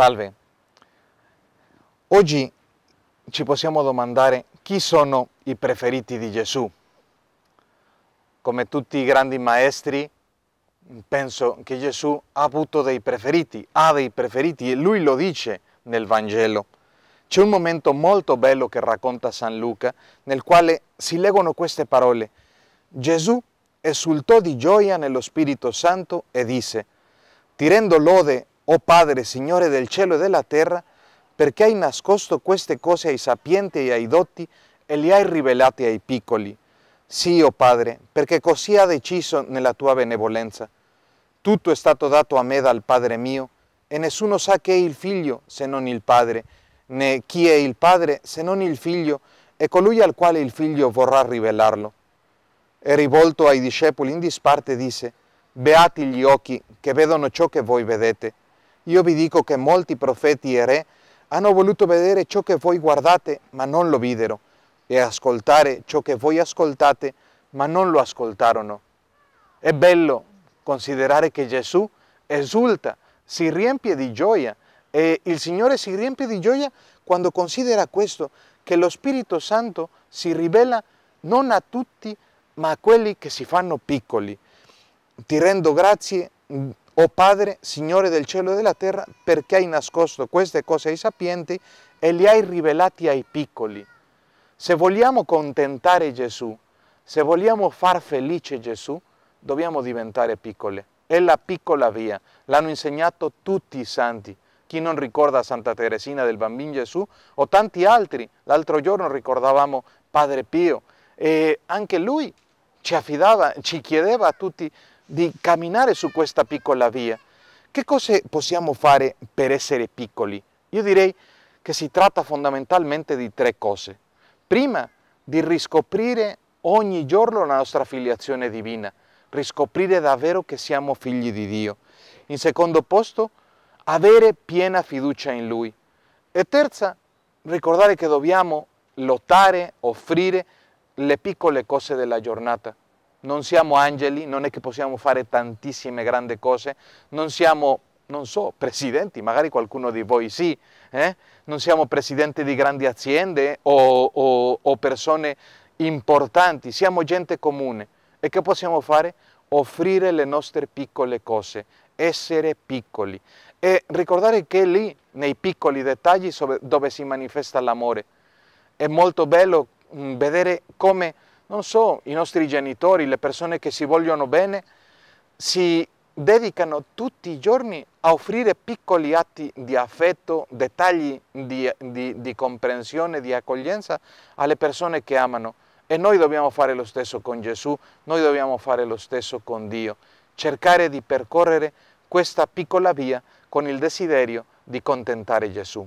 Salve. Oggi ci possiamo domandare chi sono i preferiti di Gesù. Come tutti i grandi maestri, penso che Gesù ha avuto dei preferiti, ha dei preferiti e lui lo dice nel Vangelo. C'è un momento molto bello che racconta San Luca nel quale si leggono queste parole. Gesù esultò di gioia nello Spirito Santo e disse, ti rendo lode, o oh Padre, Signore del cielo e della terra, perché hai nascosto queste cose ai sapienti e ai dotti e le hai rivelate ai piccoli. Sì, o oh Padre, perché così ha deciso nella tua benevolenza. Tutto è stato dato a me dal Padre mio, e nessuno sa che è il Figlio se non il Padre, né chi è il Padre se non il Figlio, e colui al quale il Figlio vorrà rivelarlo. E rivolto ai discepoli in disparte disse, Beati gli occhi che vedono ciò che voi vedete. Io vi dico che molti profeti e re hanno voluto vedere ciò che voi guardate, ma non lo videro, e ascoltare ciò che voi ascoltate, ma non lo ascoltarono. È bello considerare che Gesù esulta, si riempie di gioia, e il Signore si riempie di gioia quando considera questo, che lo Spirito Santo si rivela non a tutti, ma a quelli che si fanno piccoli. Ti rendo grazie mm, o oh Padre, Signore del cielo e della terra, perché hai nascosto queste cose ai sapienti e le hai rivelate ai piccoli. Se vogliamo contentare Gesù, se vogliamo far felice Gesù, dobbiamo diventare piccoli. È la piccola via, l'hanno insegnato tutti i santi. Chi non ricorda Santa Teresina del Bambino Gesù o tanti altri? L'altro giorno ricordavamo Padre Pio e anche lui ci affidava, ci chiedeva a tutti di camminare su questa piccola via. Che cose possiamo fare per essere piccoli? Io direi che si tratta fondamentalmente di tre cose. Prima, di riscoprire ogni giorno la nostra filiazione divina, riscoprire davvero che siamo figli di Dio. In secondo posto, avere piena fiducia in Lui. E terza, ricordare che dobbiamo lottare, offrire le piccole cose della giornata non siamo angeli, non è che possiamo fare tantissime grandi cose, non siamo, non so, presidenti, magari qualcuno di voi sì, eh? non siamo presidenti di grandi aziende o, o, o persone importanti, siamo gente comune. E che possiamo fare? Offrire le nostre piccole cose, essere piccoli e ricordare che è lì, nei piccoli dettagli, dove si manifesta l'amore. È molto bello mm, vedere come non so, i nostri genitori, le persone che si vogliono bene, si dedicano tutti i giorni a offrire piccoli atti di affetto, dettagli di, di, di, comprensione, di accoglienza alle persone che amano. E noi dobbiamo fare lo stesso con Gesù, noi dobbiamo fare lo stesso con Dio, cercare di percorrere questa piccola via con il desiderio di contentare Gesù.